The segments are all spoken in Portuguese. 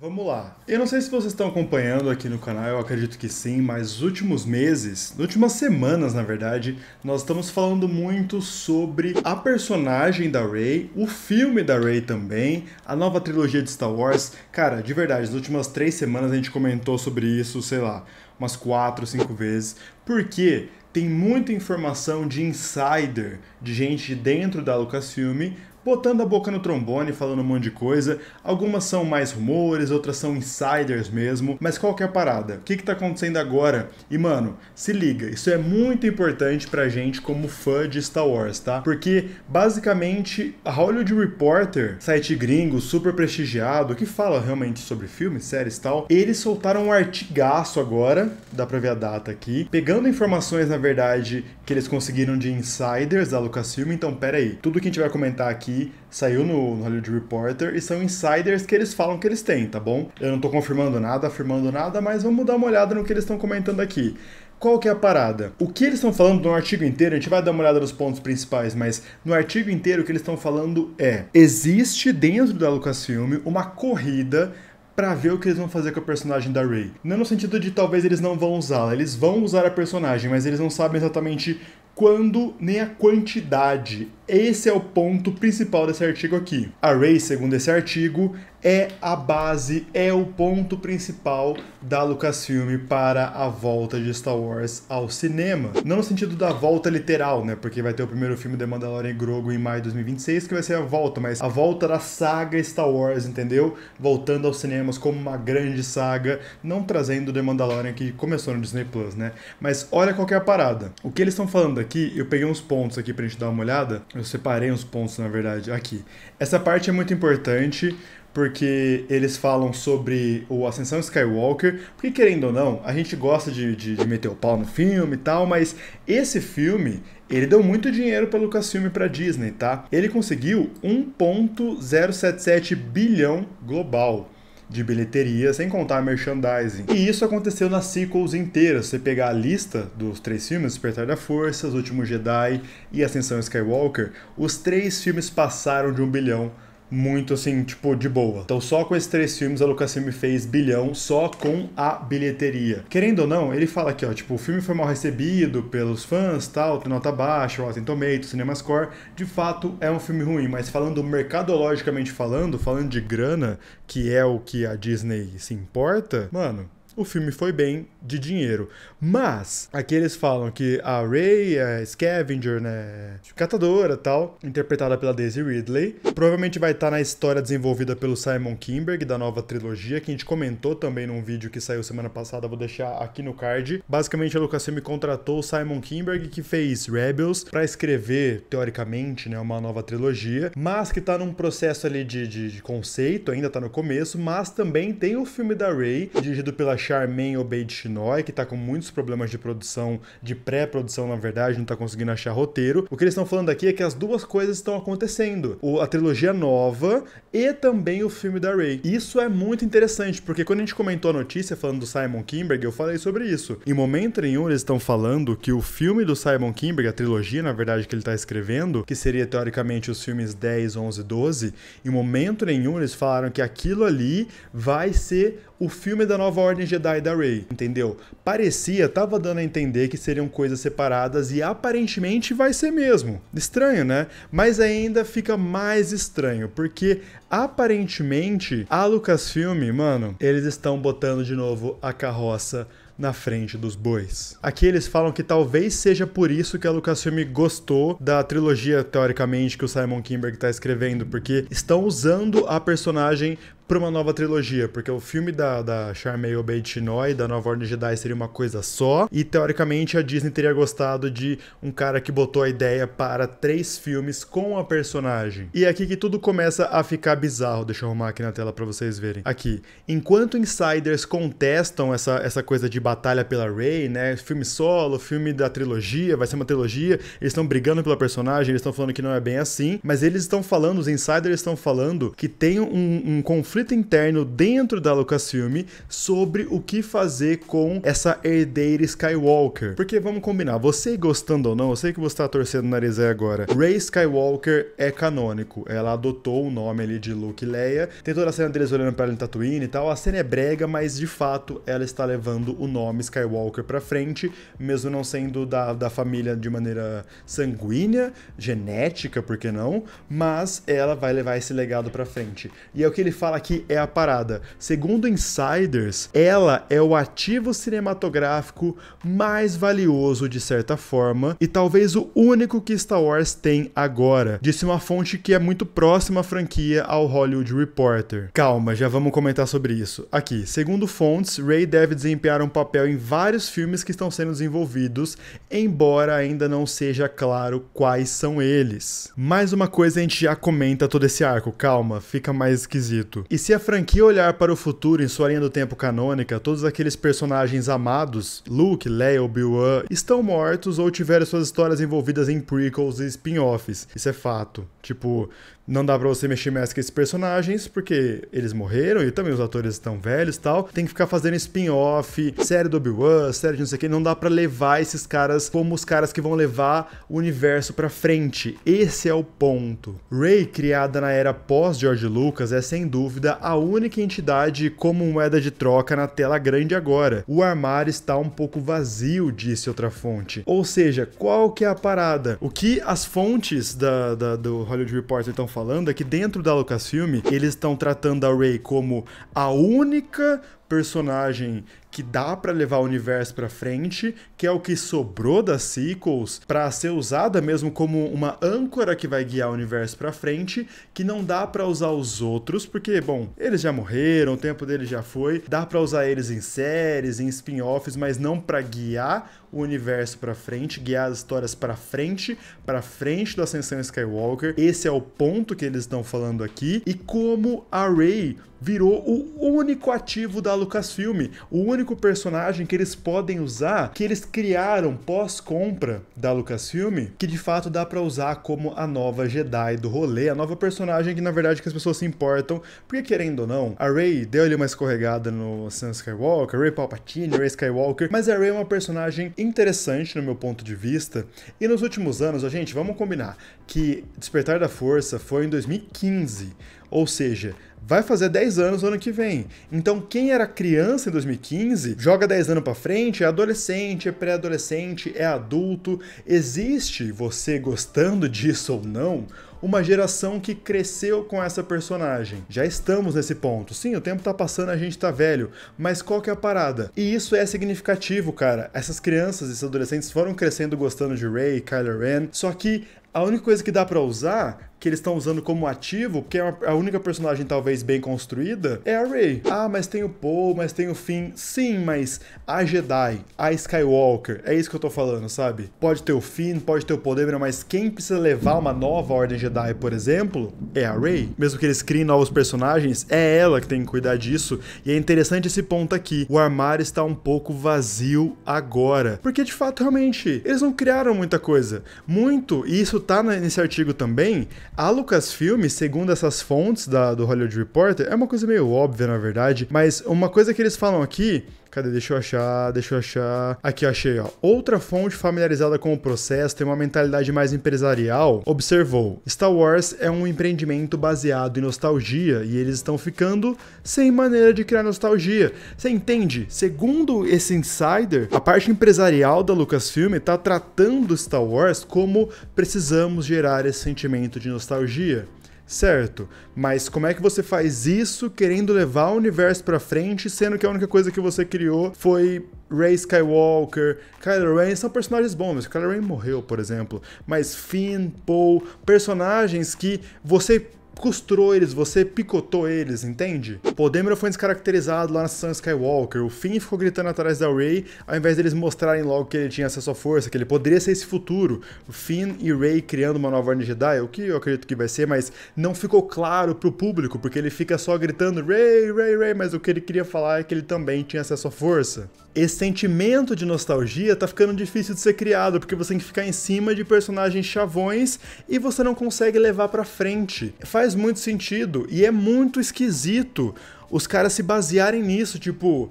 Vamos lá. Eu não sei se vocês estão acompanhando aqui no canal, eu acredito que sim, mas nos últimos meses, nas últimas semanas, na verdade, nós estamos falando muito sobre a personagem da Rey, o filme da Rey também, a nova trilogia de Star Wars. Cara, de verdade, nas últimas três semanas a gente comentou sobre isso, sei lá, umas quatro, cinco vezes, porque tem muita informação de insider, de gente dentro da Lucasfilm, botando a boca no trombone, falando um monte de coisa. Algumas são mais rumores, outras são insiders mesmo. Mas qual que é a parada? O que, que tá acontecendo agora? E, mano, se liga, isso é muito importante pra gente como fã de Star Wars, tá? Porque, basicamente, a Hollywood Reporter, site gringo, super prestigiado, que fala realmente sobre filmes, séries e tal, eles soltaram um artigaço agora, dá pra ver a data aqui, pegando informações, na verdade, que eles conseguiram de insiders da Lucasfilm. Então, pera aí, tudo que a gente vai comentar aqui saiu no, no Hollywood Reporter e são insiders que eles falam que eles têm, tá bom? Eu não tô confirmando nada, afirmando nada, mas vamos dar uma olhada no que eles estão comentando aqui. Qual que é a parada? O que eles estão falando no artigo inteiro, a gente vai dar uma olhada nos pontos principais, mas no artigo inteiro o que eles estão falando é: existe dentro da Lucasfilm uma corrida para ver o que eles vão fazer com a personagem da Rey. Não no sentido de talvez eles não vão usá-la, eles vão usar a personagem, mas eles não sabem exatamente quando nem a quantidade. Esse é o ponto principal desse artigo aqui. Array, segundo esse artigo, é a base, é o ponto principal da Lucasfilm para a volta de Star Wars ao cinema. Não no sentido da volta literal, né? Porque vai ter o primeiro filme de Mandalorian e Grogu em maio de 2026, que vai ser a volta, mas a volta da saga Star Wars, entendeu? Voltando aos cinemas como uma grande saga, não trazendo The Mandalorian que começou no Disney Plus, né? Mas olha qual é a parada. O que eles estão falando aqui aqui, eu peguei uns pontos aqui pra gente dar uma olhada. Eu separei uns pontos, na verdade, aqui. Essa parte é muito importante porque eles falam sobre o Ascensão Skywalker, porque querendo ou não, a gente gosta de, de, de meter o pau no filme e tal, mas esse filme, ele deu muito dinheiro para Lucasfilm para Disney, tá? Ele conseguiu 1.077 bilhão global de bilheteria, sem contar merchandising. E isso aconteceu nas sequels inteiras. Se você pegar a lista dos três filmes, Despertar da Força, Os Últimos Jedi e Ascensão Skywalker, os três filmes passaram de um bilhão muito assim, tipo, de boa. Então só com esses três filmes a Lucasfilm fez bilhão só com a bilheteria. Querendo ou não, ele fala aqui, ó, tipo, o filme foi mal recebido pelos fãs, tal, tem nota baixa, Rotten Tomatoes, CinemaScore, de fato é um filme ruim, mas falando mercadologicamente falando, falando de grana, que é o que a Disney se importa, mano, o filme foi bem de dinheiro. Mas, aqui eles falam que a Ray, a Scavenger, né, catadora tal, interpretada pela Daisy Ridley, provavelmente vai estar tá na história desenvolvida pelo Simon Kinberg, da nova trilogia, que a gente comentou também num vídeo que saiu semana passada, vou deixar aqui no card. Basicamente, a Lucasfilm contratou o Simon Kinberg, que fez Rebels, para escrever, teoricamente, né, uma nova trilogia, mas que tá num processo ali de, de, de conceito, ainda tá no começo, mas também tem o filme da Ray, dirigido pela Charmaine Obey Shinoi, que tá com muitos problemas de produção, de pré-produção, na verdade, não tá conseguindo achar roteiro. O que eles estão falando aqui é que as duas coisas estão acontecendo. O, a trilogia nova e também o filme da Ray. Isso é muito interessante, porque quando a gente comentou a notícia falando do Simon Kimberg, eu falei sobre isso. Em momento nenhum eles estão falando que o filme do Simon Kimberg, a trilogia, na verdade, que ele tá escrevendo, que seria teoricamente os filmes 10, 11, 12, em momento nenhum eles falaram que aquilo ali vai ser o filme da nova ordem Jedi da Rey, entendeu? Parecia, tava dando a entender que seriam coisas separadas e aparentemente vai ser mesmo. Estranho, né? Mas ainda fica mais estranho, porque aparentemente a Lucasfilm, mano, eles estão botando de novo a carroça na frente dos bois. Aqui eles falam que talvez seja por isso que a Lucasfilm gostou da trilogia, teoricamente, que o Simon Kinberg está escrevendo, porque estão usando a personagem para uma nova trilogia, porque o filme da, da Charmei Obey-Chinoy, da Nova Ordem Jedi, seria uma coisa só, e teoricamente a Disney teria gostado de um cara que botou a ideia para três filmes com a personagem. E é aqui que tudo começa a ficar bizarro, deixa eu arrumar aqui na tela para vocês verem. Aqui, enquanto insiders contestam essa, essa coisa de batalha pela Rey, né, filme solo, filme da trilogia, vai ser uma trilogia, eles estão brigando pela personagem, eles estão falando que não é bem assim, mas eles estão falando, os insiders estão falando que tem um, um conflito conflito interno dentro da Lucasfilm sobre o que fazer com essa herdeira Skywalker. Porque vamos combinar, você gostando ou não, eu sei que você está torcendo o nariz aí agora. Rey Skywalker é canônico. Ela adotou o nome ali de Luke Leia. Tem toda a cena deles olhando para ela em Tatooine e tal. A cena é brega, mas de fato ela está levando o nome Skywalker para frente, mesmo não sendo da, da família de maneira sanguínea, genética, por que não? Mas ela vai levar esse legado para frente. E é o que ele fala aqui que é a parada. Segundo insiders, ela é o ativo cinematográfico mais valioso de certa forma e talvez o único que Star Wars tem agora, disse uma fonte que é muito próxima à franquia ao Hollywood Reporter. Calma, já vamos comentar sobre isso. Aqui, segundo fontes, Ray deve desempenhar um papel em vários filmes que estão sendo desenvolvidos, embora ainda não seja claro quais são eles. Mais uma coisa a gente já comenta todo esse arco, calma, fica mais esquisito. E e se a franquia olhar para o futuro em sua linha do tempo canônica, todos aqueles personagens amados, Luke, Leia, Obi-Wan, estão mortos ou tiveram suas histórias envolvidas em prequels e spin-offs. Isso é fato. Tipo, não dá pra você mexer mais com esses personagens, porque eles morreram e também os atores estão velhos e tal. Tem que ficar fazendo spin-off, série do Obi-Wan, série de não sei o que. Não dá pra levar esses caras como os caras que vão levar o universo pra frente. Esse é o ponto. Rey, criada na era pós-George Lucas, é sem dúvida a única entidade como moeda de troca na tela grande agora. O armário está um pouco vazio, disse outra fonte. Ou seja, qual que é a parada? O que as fontes da, da do Hollywood Reporter estão falando? falando é que dentro da Lucasfilm, eles estão tratando a Rey como a única personagem que dá para levar o universo para frente, que é o que sobrou das sequels para ser usada mesmo como uma âncora que vai guiar o universo para frente, que não dá para usar os outros, porque bom, eles já morreram, o tempo deles já foi, dá para usar eles em séries, em spin-offs, mas não para guiar o universo para frente, guiar as histórias para frente, para frente da ascensão Skywalker. Esse é o ponto que eles estão falando aqui e como a Rey virou o único ativo da Lucasfilm, o único personagem que eles podem usar, que eles criaram pós-compra da Lucasfilm, que de fato dá para usar como a nova Jedi do rolê, a nova personagem que na verdade que as pessoas se importam, porque querendo ou não, a Rey deu ali uma escorregada no Sam Skywalker, Rey Palpatine, Rey Skywalker, mas a Rey é uma personagem interessante no meu ponto de vista. E nos últimos anos, a gente, vamos combinar que Despertar da Força foi em 2015, ou seja, vai fazer 10 anos no ano que vem. Então, quem era criança em 2015, joga 10 anos para frente, é adolescente, é pré-adolescente, é adulto. Existe, você gostando disso ou não, uma geração que cresceu com essa personagem. Já estamos nesse ponto. Sim, o tempo tá passando, a gente tá velho, mas qual que é a parada? E isso é significativo, cara. Essas crianças, esses adolescentes foram crescendo gostando de Ray, Kylo Ren, só que a única coisa que dá para usar que eles estão usando como ativo, porque é a única personagem talvez bem construída, é a Rey. Ah, mas tem o Poe, mas tem o Finn. Sim, mas a Jedi, a Skywalker, é isso que eu tô falando, sabe? Pode ter o Finn, pode ter o poder, mas quem precisa levar uma nova Ordem Jedi, por exemplo, é a Rey. Mesmo que eles criem novos personagens, é ela que tem que cuidar disso. E é interessante esse ponto aqui. O armário está um pouco vazio agora. Porque, de fato, realmente, eles não criaram muita coisa. Muito, e isso tá nesse artigo também, a Lucasfilm, segundo essas fontes da, do Hollywood Reporter, é uma coisa meio óbvia, na verdade, mas uma coisa que eles falam aqui Cadê? Deixa eu achar, deixa eu achar. Aqui achei, ó. Outra fonte familiarizada com o processo tem uma mentalidade mais empresarial. Observou: Star Wars é um empreendimento baseado em nostalgia e eles estão ficando sem maneira de criar nostalgia. Você entende? Segundo esse insider, a parte empresarial da Lucasfilm está tratando Star Wars como precisamos gerar esse sentimento de nostalgia. Certo, mas como é que você faz isso querendo levar o universo para frente, sendo que a única coisa que você criou foi Ray Skywalker, Kylo Ren são personagens bons, Kylo Ren morreu, por exemplo, mas Finn, Poe, personagens que você costurou eles, você picotou eles, entende? Podemura foi descaracterizado lá na sessão Skywalker, o Finn ficou gritando atrás da Rey, ao invés deles mostrarem logo que ele tinha acesso à força, que ele poderia ser esse futuro, o Finn e Rey criando uma nova Ordem Jedi, o que eu acredito que vai ser, mas não ficou claro pro público, porque ele fica só gritando Rey, Rey, Rey, mas o que ele queria falar é que ele também tinha acesso à força esse sentimento de nostalgia tá ficando difícil de ser criado, porque você tem que ficar em cima de personagens chavões e você não consegue levar para frente. Faz muito sentido e é muito esquisito os caras se basearem nisso, tipo,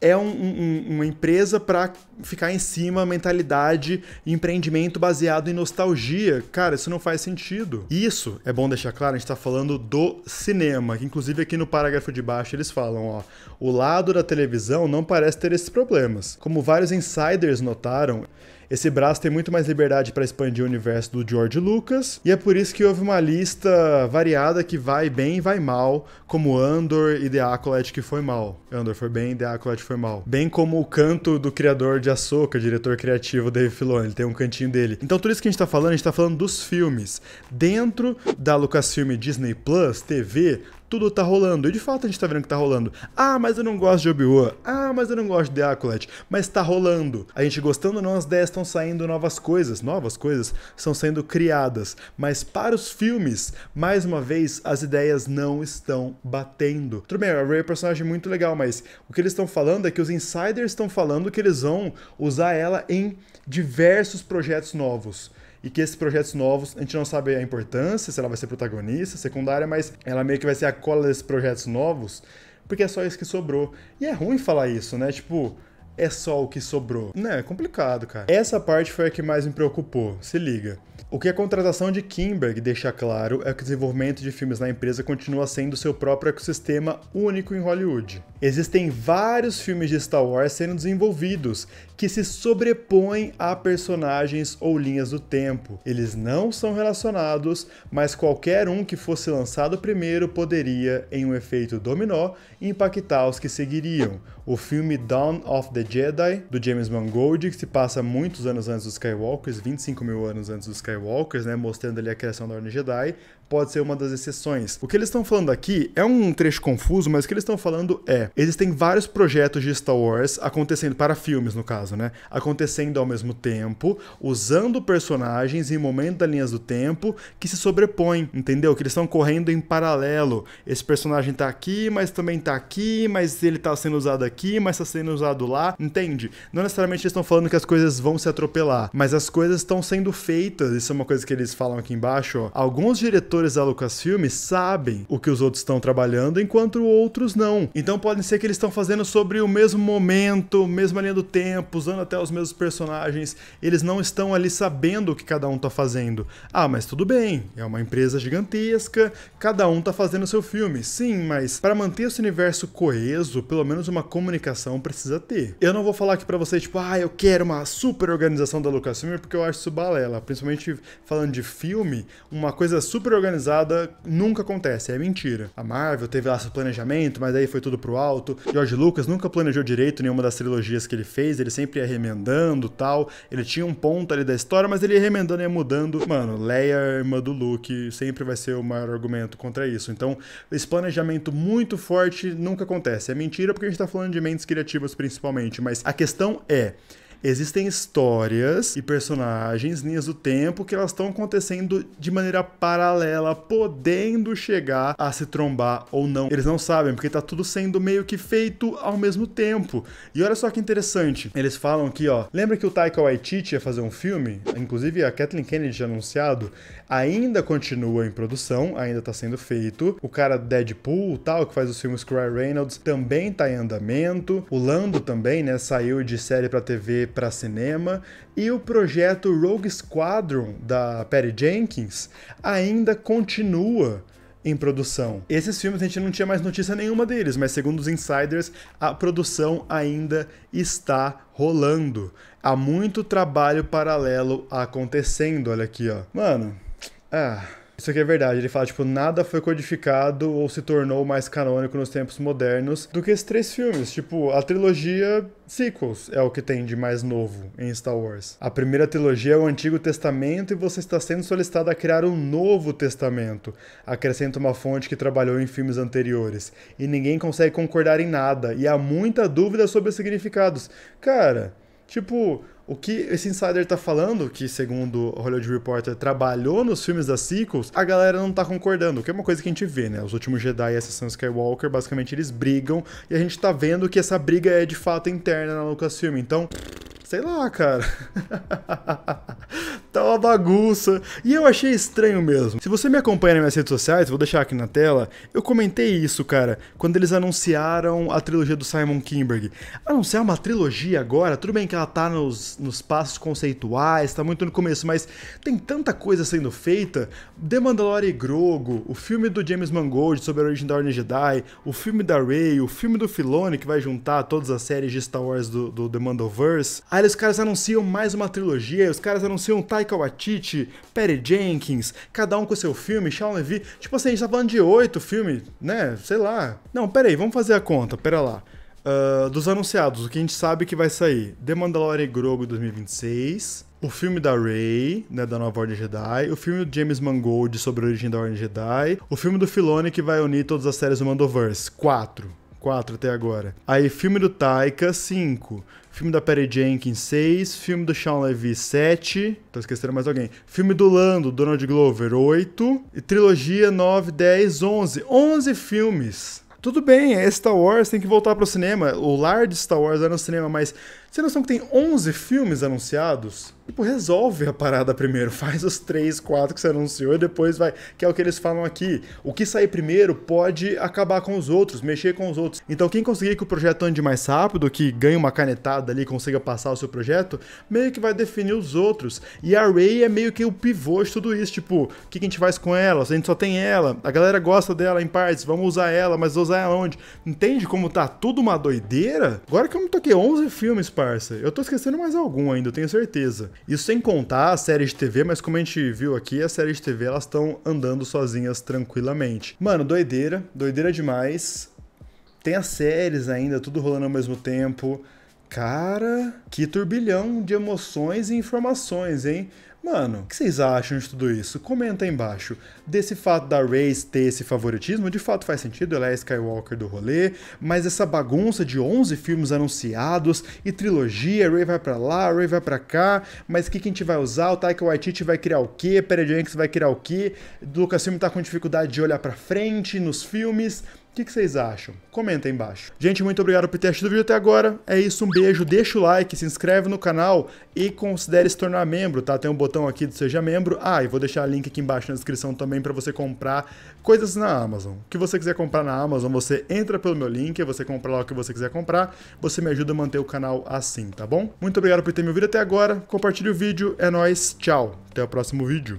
é um, um, uma empresa para ficar em cima, mentalidade, empreendimento baseado em nostalgia. Cara, isso não faz sentido. Isso é bom deixar claro, a gente está falando do cinema, que inclusive aqui no parágrafo de baixo eles falam, ó, o lado da televisão não parece ter esses problemas. Como vários insiders notaram, esse braço tem muito mais liberdade para expandir o universo do George Lucas, e é por isso que houve uma lista variada que vai bem e vai mal, como Andor e The Acolyte que foi mal. Andor foi bem, The Acolyte foi mal. Bem como o canto do criador de Ahsoka, diretor criativo Dave Filoni, ele tem um cantinho dele. Então tudo isso que a gente tá falando, a gente tá falando dos filmes. Dentro da Lucasfilm Disney Plus TV, tudo tá rolando. E de fato a gente tá vendo que tá rolando. Ah, mas eu não gosto de Obi-Wan. Ah, mas eu não gosto de Acolyte. Mas tá rolando. A gente gostando ou não, as ideias estão saindo novas coisas. Novas coisas estão sendo criadas. Mas para os filmes, mais uma vez, as ideias não estão batendo. Tudo bem, a Ray é um personagem muito legal, mas o que eles estão falando é que os insiders estão falando que eles vão usar ela em diversos projetos novos e que esses projetos novos, a gente não sabe a importância, se ela vai ser protagonista, secundária, mas ela meio que vai ser a cola desses projetos novos, porque é só isso que sobrou. E é ruim falar isso, né? Tipo, é só o que sobrou. Não, é complicado, cara. Essa parte foi a que mais me preocupou, se liga. O que a contratação de Kimberg deixa claro é que o desenvolvimento de filmes na empresa continua sendo seu próprio ecossistema único em Hollywood. Existem vários filmes de Star Wars sendo desenvolvidos que se sobrepõem a personagens ou linhas do tempo. Eles não são relacionados, mas qualquer um que fosse lançado primeiro poderia, em um efeito dominó, impactar os que seguiriam. O filme Dawn of the Jedi, do James Mangold, que se passa muitos anos antes dos Skywalkers, 25 mil anos antes dos Skywalkers, né, mostrando ali a criação da Ordem Jedi, pode ser uma das exceções. O que eles estão falando aqui é um trecho confuso, mas o que eles estão falando é: existem vários projetos de Star Wars acontecendo, para filmes no caso, né? Acontecendo ao mesmo tempo, usando personagens em momentos das linhas do tempo que se sobrepõem, entendeu? Que eles estão correndo em paralelo. Esse personagem tá aqui, mas também tá aqui, mas ele tá sendo usado aqui, mas tá sendo usado lá, entende? Não necessariamente eles estão falando que as coisas vão se atropelar, mas as coisas estão sendo feitas. Isso é uma coisa que eles falam aqui embaixo. Ó. Alguns diretores diretores da Lucasfilm sabem o que os outros estão trabalhando, enquanto outros não. Então podem ser que eles estão fazendo sobre o mesmo momento, mesma linha do tempo, usando até os mesmos personagens. Eles não estão ali sabendo o que cada um está fazendo. Ah, mas tudo bem, é uma empresa gigantesca, cada um está fazendo seu filme. Sim, mas para manter esse universo coeso, pelo menos uma comunicação precisa ter. Eu não vou falar aqui para vocês, tipo, ah, eu quero uma super organização da Lucasfilm, porque eu acho isso balela. Principalmente falando de filme, uma coisa super organizada organizada nunca acontece, é mentira. A Marvel teve lá seu planejamento, mas aí foi tudo pro alto. George Lucas nunca planejou direito nenhuma das trilogias que ele fez, ele sempre ia remendando tal. Ele tinha um ponto ali da história, mas ele ia remendando e ia mudando. Mano, Leia, irmã do Luke, sempre vai ser o maior argumento contra isso. Então, esse planejamento muito forte nunca acontece. É mentira porque a gente tá falando de mentes criativas principalmente, mas a questão é. Existem histórias e personagens, linhas do tempo, que elas estão acontecendo de maneira paralela, podendo chegar a se trombar ou não. Eles não sabem, porque tá tudo sendo meio que feito ao mesmo tempo. E olha só que interessante. Eles falam aqui, ó. Lembra que o Taika Waititi ia fazer um filme? Inclusive, a Kathleen Kennedy tinha anunciado ainda continua em produção, ainda está sendo feito. O cara Deadpool, tal, que faz os filmes Cry Reynolds, também está em andamento. O Lando também, né, saiu de série para TV para cinema. E o projeto Rogue Squadron da Perry Jenkins ainda continua em produção. Esses filmes a gente não tinha mais notícia nenhuma deles, mas segundo os insiders, a produção ainda está rolando. Há muito trabalho paralelo acontecendo, olha aqui, ó. Mano, ah, isso aqui é verdade. Ele fala, tipo, nada foi codificado ou se tornou mais canônico nos tempos modernos do que esses três filmes. Tipo, a trilogia sequels é o que tem de mais novo em Star Wars. A primeira trilogia é o Antigo Testamento e você está sendo solicitado a criar um novo testamento. Acrescenta uma fonte que trabalhou em filmes anteriores. E ninguém consegue concordar em nada. E há muita dúvida sobre os significados. Cara, tipo, o que esse insider tá falando, que segundo o Hollywood Reporter trabalhou nos filmes da sequels, a galera não tá concordando, que é uma coisa que a gente vê, né? Os últimos Jedi e Ascensão Skywalker, basicamente eles brigam, e a gente tá vendo que essa briga é de fato interna na Lucasfilm, então sei lá, cara. tá uma bagunça. E eu achei estranho mesmo. Se você me acompanha nas minhas redes sociais, vou deixar aqui na tela, eu comentei isso, cara, quando eles anunciaram a trilogia do Simon Kinberg. Anunciar uma trilogia agora, tudo bem que ela tá nos, nos passos conceituais, tá muito no começo, mas tem tanta coisa sendo feita. The Mandalorian e Grogo, o filme do James Mangold sobre a origem da Ordem Jedi, o filme da Rey, o filme do Filone que vai juntar todas as séries de Star Wars do, do The Mandalorian. Aí os caras anunciam mais uma trilogia, os caras anunciam Taika Waititi, Perry Jenkins, cada um com seu filme, Shawn Levy. Tipo assim, a gente tá falando de oito filmes, né? Sei lá. Não, pera aí, vamos fazer a conta, pera lá. Uh, dos anunciados, o que a gente sabe que vai sair: The Mandalorian e Grogu 2026, o filme da Rey, né, da Nova Ordem Jedi, o filme do James Mangold sobre a origem da Ordem Jedi, o filme do Filoni que vai unir todas as séries do Mandoverse, 4. 4 até agora. Aí, filme do Taika, 5. Filme da Perry Jenkins, 6. Filme do Sean Levy, 7. Tô esquecendo mais alguém. Filme do Lando, Donald Glover, 8. E trilogia, 9, 10, 11. 11 filmes. Tudo bem, é Star Wars, tem que voltar pro cinema. O lar de Star Wars era é no cinema, mas você noção que tem 11 filmes anunciados? Tipo, resolve a parada primeiro, faz os 3, 4 que você anunciou e depois vai. Que é o que eles falam aqui. O que sair primeiro pode acabar com os outros, mexer com os outros. Então, quem conseguir que o projeto ande mais rápido, que ganhe uma canetada ali, consiga passar o seu projeto, meio que vai definir os outros. E a Ray é meio que o pivô de tudo isso. Tipo, o que a gente faz com ela? A gente só tem ela, a galera gosta dela em partes, vamos usar ela, mas usar ela onde? Entende como tá tudo uma doideira? Agora que eu me toquei 11 filmes, parceiro eu tô esquecendo mais algum ainda, eu tenho certeza. Isso sem contar a série de TV, mas como a gente viu aqui, as séries de TV elas estão andando sozinhas tranquilamente. Mano, doideira, doideira demais. Tem as séries ainda, tudo rolando ao mesmo tempo. Cara, que turbilhão de emoções e informações, hein? Mano, o que vocês acham de tudo isso? Comenta aí embaixo. Desse fato da Rey ter esse favoritismo, de fato faz sentido, ela é Skywalker do rolê, mas essa bagunça de 11 filmes anunciados e trilogia, Rey vai pra lá, Rey vai pra cá, mas o que, que a gente vai usar? O Taika Waititi vai criar o quê? Perry Jenkins vai criar o quê? Lucasfilm tá com dificuldade de olhar pra frente nos filmes, o que, que vocês acham? Comenta aí embaixo. Gente, muito obrigado por ter assistido o vídeo até agora. É isso, um beijo, deixa o like, se inscreve no canal e considere se tornar membro, tá? Tem um botão aqui do Seja Membro. Ah, e vou deixar o link aqui embaixo na descrição também para você comprar coisas na Amazon. O que você quiser comprar na Amazon, você entra pelo meu link, você compra lá o que você quiser comprar, você me ajuda a manter o canal assim, tá bom? Muito obrigado por ter me ouvido até agora, compartilhe o vídeo, é nóis, tchau, até o próximo vídeo.